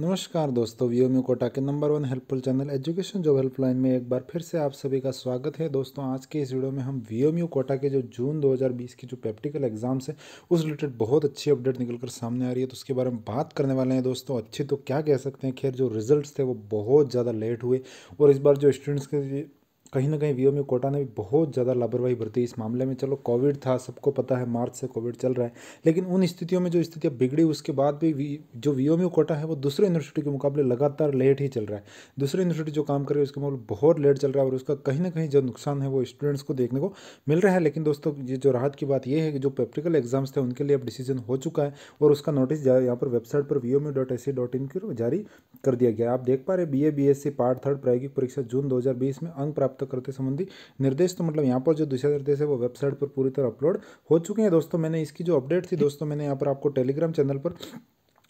नमस्कार दोस्तों we M Kota के number one helpful channel education job helpline में एक बार फिर से आप सभी का स्वागत है दोस्तों आज के इस वीडियो में हम वी एम कोटा के जो जून 2020 की जो प्रैक्टिकल एग्जाम्स है उस रिलेटेड बहुत अच्छी अपडेट निकल कर सामने आ रही है तो उसके बारे में बात करने वाले हैं दोस्तों अच्छी तो क्या कह सकते हैं खैर जो रिजल्ट थे वो बहुत ज़्यादा लेट हुए और इस बार जो स्टूडेंट्स के कहीं ना कहीं वी कोटा ने भी बहुत ज़्यादा लापरवाही बरती इस मामले में चलो कोविड था सबको पता है मार्च से कोविड चल रहा है लेकिन उन स्थितियों में जो स्थितियाँ बिगड़ी उसके बाद भी जो वी कोटा है वो दूसरे यूनिवर्सिटी के मुकाबले लगातार लेट ही चल रहा है दूसरे यूनिवर्सिटी जो काम कर रही है उसके मुकाबले बहुत लेट चल रहा है और उसका कहीं ना कहीं जो नुकसान है वो स्टूडेंट्स को देखने को मिल रहा है लेकिन दोस्तों ये जो राहत की बात ये है कि जो प्रैक्टिकल एग्जाम्स थे उनके लिए अब डिसीजन हो चुका है और उसका नोटिस यहाँ पर वेबसाइट पर V dot S C dot in जारी कर दिया गया आप देख पा रहे B A B S C part third प्रायोगिक परीक्षा जून दो में अंक प्राप्त करते संबंधी निर्देश तो मतलब यहाँ पर जो दिशा निर्देश है वो वेबसाइट पर पूरी तरह अपलोड हो चुके हैं दोस्तों मैंने इसकी जो अपडेट थी दोस्तों मैंने यहाँ पर आपको टेलीग्राम चैनल पर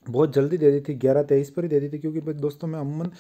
बहुत जल्दी दे दी थी ग्यारह तेईस पर ही दे दी थी क्योंकि दोस्तों मैं अमूमन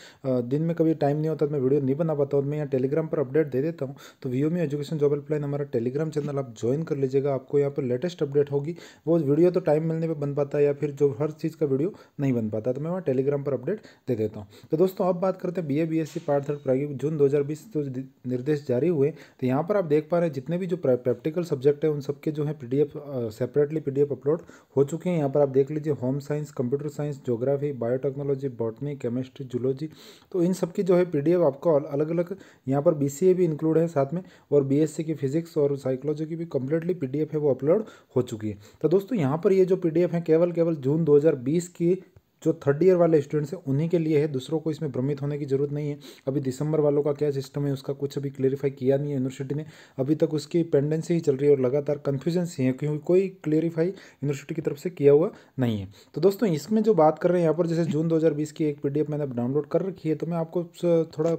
दिन में कभी टाइम नहीं होता तो मैं वीडियो नहीं बना पाता और मैं यहाँ टेलीग्राम पर अपडेट दे देता हूँ तो वीओ मी एजुकेशन जॉब हेल्पलाइन हमारा टेलीग्राम चैनल आप ज्वाइन कर लीजिएगा आपको यहाँ पर लेटेस्ट अपडेट होगी वो वीडियो तो टाइम मिलने पर बन पाता है या फिर जो हर चीज़ का वीडियो नहीं बन पाता तो मैं वहाँ टेलीग्राम पर अपडेट दे देता हूँ तो दोस्तों अब बात करते हैं B A B S C part third private June दो तो निर्देश जारी हुए तो यहाँ पर आप देख पा रहे हैं जितने भी जो प्रैक्टिकल सब्जेक्ट है उन सबके जो है P D F separately P D F upload हो चुके हैं यहाँ पर आप देख लीजिए home science computer computer science geography biotechnology botany chemistry zoology तो इन सब की जो है पी आपको अलग अलग यहाँ पर बी भी इंक्लूड है साथ में और बी की फिजिक्स और साइकोलॉजी की भी कंप्लीटली पी है वो अपलोड हो चुकी है तो दोस्तों यहाँ पर ये जो पी है केवल केवल जून दो की जो थर्ड ईयर वाले स्टूडेंट्स हैं उन्हीं के लिए है दूसरों को इसमें भ्रमित होने की जरूरत नहीं है अभी दिसंबर वालों का क्या सिस्टम है उसका कुछ अभी क्लेरिफाई किया नहीं है यूनिवर्सिटी ने अभी तक उसकी पेंडेंसी ही चल रही है और लगातार कन्फ्यूजन सी है क्योंकि कोई क्लेरिफाई यूनिवर्सिटी की तरफ से किया हुआ नहीं है तो दोस्तों इसमें जो बात कर रहे हैं यहाँ पर जैसे जून दो की एक पी मैंने डाउनलोड कर रखी है तो मैं आपको थोड़ा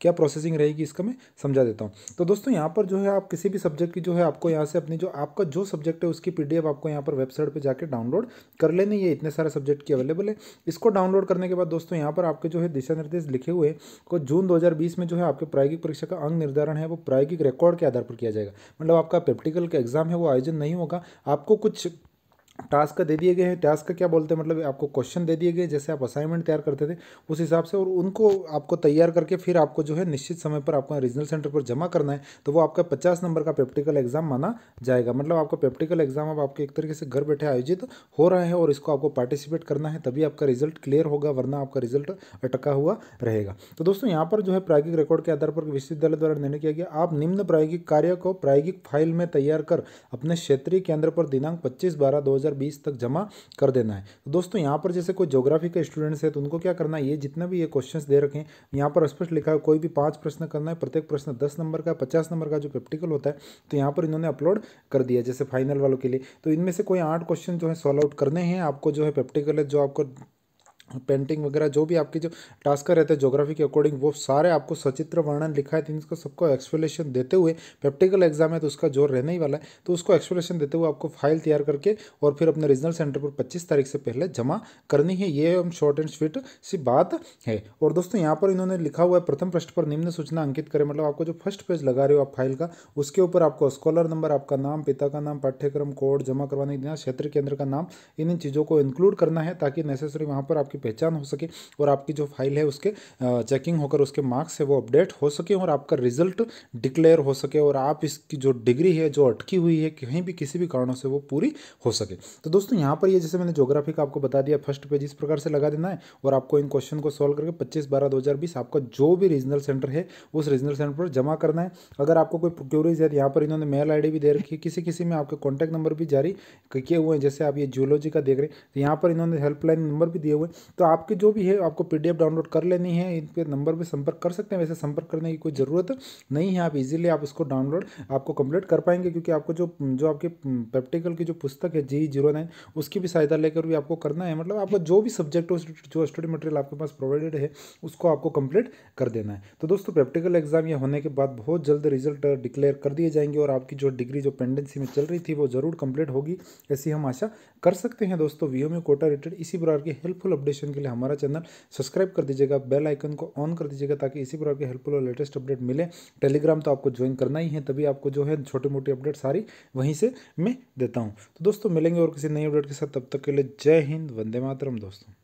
क्या प्रोसेसिंग रहेगी इसका मैं समझा देता हूँ तो दोस्तों यहाँ पर जो है आप किसी भी सब्जेक्ट की जो है आपको यहाँ से अपनी जो आपका जो सब्जेक्ट है उसकी पी आपको यहाँ पर वेबसाइट पर जाकर डाउनलोड कर लेनी ये इतने सारे सब्जेक्ट की अवेलेबल है इसको डाउनलोड करने के बाद दोस्तों यहाँ पर आपके जो है दिशा निर्देश लिखे हुए को जून 2020 में जो है आपके प्रायोगिक परीक्षा का अंग निर्धारण है वो प्रायोगिक रिकॉर्ड के आधार पर किया जाएगा मतलब आपका प्रैक्टिकल का एग्जाम है वो आयोजन नहीं होगा आपको कुछ टास्क दे दिए गए हैं टास्क क्या बोलते हैं मतलब आपको क्वेश्चन दे दिए गए जैसे आप असाइनमेंट तैयार करते थे उस हिसाब से और उनको आपको तैयार करके फिर आपको जो है निश्चित समय पर आपको रीजनल सेंटर पर जमा करना है तो वो आपका पचास नंबर का प्रैक्टिकल एग्जाम माना जाएगा मतलब आपका प्रैक्टिकल एग्जाम अब आपके एक तरीके से घर बैठे आयोजित हो रहा है और इसको आपको पार्टिसिपेट करना है तभी आपका रिजल्ट क्लियर होगा वरना आपका रिजल्ट अटका हुआ रहेगा तो दोस्तों यहाँ पर जो है प्रायोगिक रिकॉर्ड के आधार पर विश्वविद्यालय द्वारा निर्णय किया गया आप निम्न प्रायोगिक कार्य को प्रायोगिक फाइल में तैयार कर अपने क्षेत्रीय केंद्र पर दिनांक पच्चीस बारह दो 2020 तक जमा कर देना है तो दोस्तों यहाँ पर जैसे कोई जोग्राफी के स्टूडेंट्स है तो उनको क्या करना है ये जितना भी ये क्वेश्चन दे रखें यहाँ पर स्पष्ट लिखा है कोई भी पाँच प्रश्न करना है प्रत्येक प्रश्न दस नंबर का पचास नंबर का जो प्रैक्टिकल होता है तो यहाँ पर इन्होंने अपलोड कर दिया जैसे फाइनल वालों के लिए तो इनमें से कोई आठ क्वेश्चन जो है सॉल्व आउट करने हैं आपको जो है प्रैक्टिकल है जो आपको पेंटिंग वगैरह जो भी आपके जो टास्क रहते हैं जोग्राफी के अकॉर्डिंग वो सारे आपको सचित्र वर्णन लिखा है तो सबको एक्सप्लेनेशन देते हुए प्रैक्टिकल एग्जाम है तो उसका जोर रहने ही वाला है तो उसको एक्सप्लेनेशन देते हुए आपको फाइल तैयार करके और फिर अपने रीजनल सेंटर पर पच्चीस तारीख से पहले जमा करनी है ये हम शॉर्ट एंड स्वीट सी बात है और दोस्तों यहाँ पर इन्होंने लिखा हुआ है प्रथम पृष्ठ पर निम्न सूचना अंकित करें मतलब आपको जो फर्स्ट पेज लगा रहे हो आप फाइल का उसके ऊपर आपको स्कॉलर नंबर आपका नाम पिता का नाम पाठ्यक्रम कोड जमा करवाने देना क्षेत्र केंद्र का नाम इन इन चीज़ों को इंक्लूड करना है ताकि नेसेसरी वहाँ पर आपके आपकी पहचान हो सके और आपकी जो फाइल है उसके चेकिंग होकर उसके मार्क्स है वो अपडेट हो सके और आपका रिजल्ट डिक्लेयर हो सके और आप इसकी जो डिग्री है जो अटकी हुई है कहीं भी किसी भी कारणों से वो पूरी हो सके तो दोस्तों यहाँ पर ये जैसे मैंने जोग्राफी का आपको बता दिया फर्स्ट पेज इस प्रकार से लगा देना है और आपको इन क्वेश्चन को सॉल्व करके पच्चीस बारह दो आपका जो भी रीजनल सेंटर है उस रीजनल सेंटर पर जमा करना है अगर आपको कोई क्यूरीज है तो यहाँ पर इन्होंने मेल आई भी दे रखी है किसी किसी में आपके कॉन्टैक्ट नंबर भी जारी किए हुए हैं जैसे आप ये जियोलॉजी का देख रहे हैं तो यहाँ पर इन्होंने हेल्पलाइन नंबर भी दिए हुए हैं तो आपके जो भी है आपको पी डाउनलोड कर लेनी है इन पर नंबर पर संपर्क कर सकते हैं वैसे संपर्क करने की कोई ज़रूरत नहीं है आप इजीली आप उसको डाउनलोड आपको कंप्लीट कर पाएंगे क्योंकि आपको जो जो आपके प्रैक्टिकल की जो पुस्तक है जी जीरो नाइन उसकी भी सहायता लेकर भी आपको करना है मतलब आपका जो भी सब्जेक्ट हो जो स्टडी मटेरियल आपके पास प्रोवाइडेड है उसको आपको कंप्लीट कर देना है तो दोस्तों प्रैक्टिकल एग्जाम ये होने के बाद बहुत जल्द रिजल्ट डिक्लेयर कर दिए जाएंगे और आपकी जो डिग्री जो पेंडेंसी में चल रही थी वो जरूर कंप्लीट होगी ऐसी हम आशा कर सकते हैं दोस्तों वीओ में कोटा रिलेटेड इसी प्रकार की हेल्पफुल अपडेट नोटिफिकेशन के लिए हमारा चैनल सब्सक्राइब कर दीजिएगा बेल आइकन को ऑन कर दीजिएगा ताकि इसी प्रकार के हेल्पफुल और लेटेस्ट अपडेट मिले टेलीग्राम तो आपको ज्वाइन करना ही है तभी आपको जो है छोटी मोटी अपडेट सारी वहीं से मैं देता हूँ तो दोस्तों मिलेंगे और किसी नई अपडेट के साथ तब तक के लिए जय हिंद वंदे मातरम दोस्तों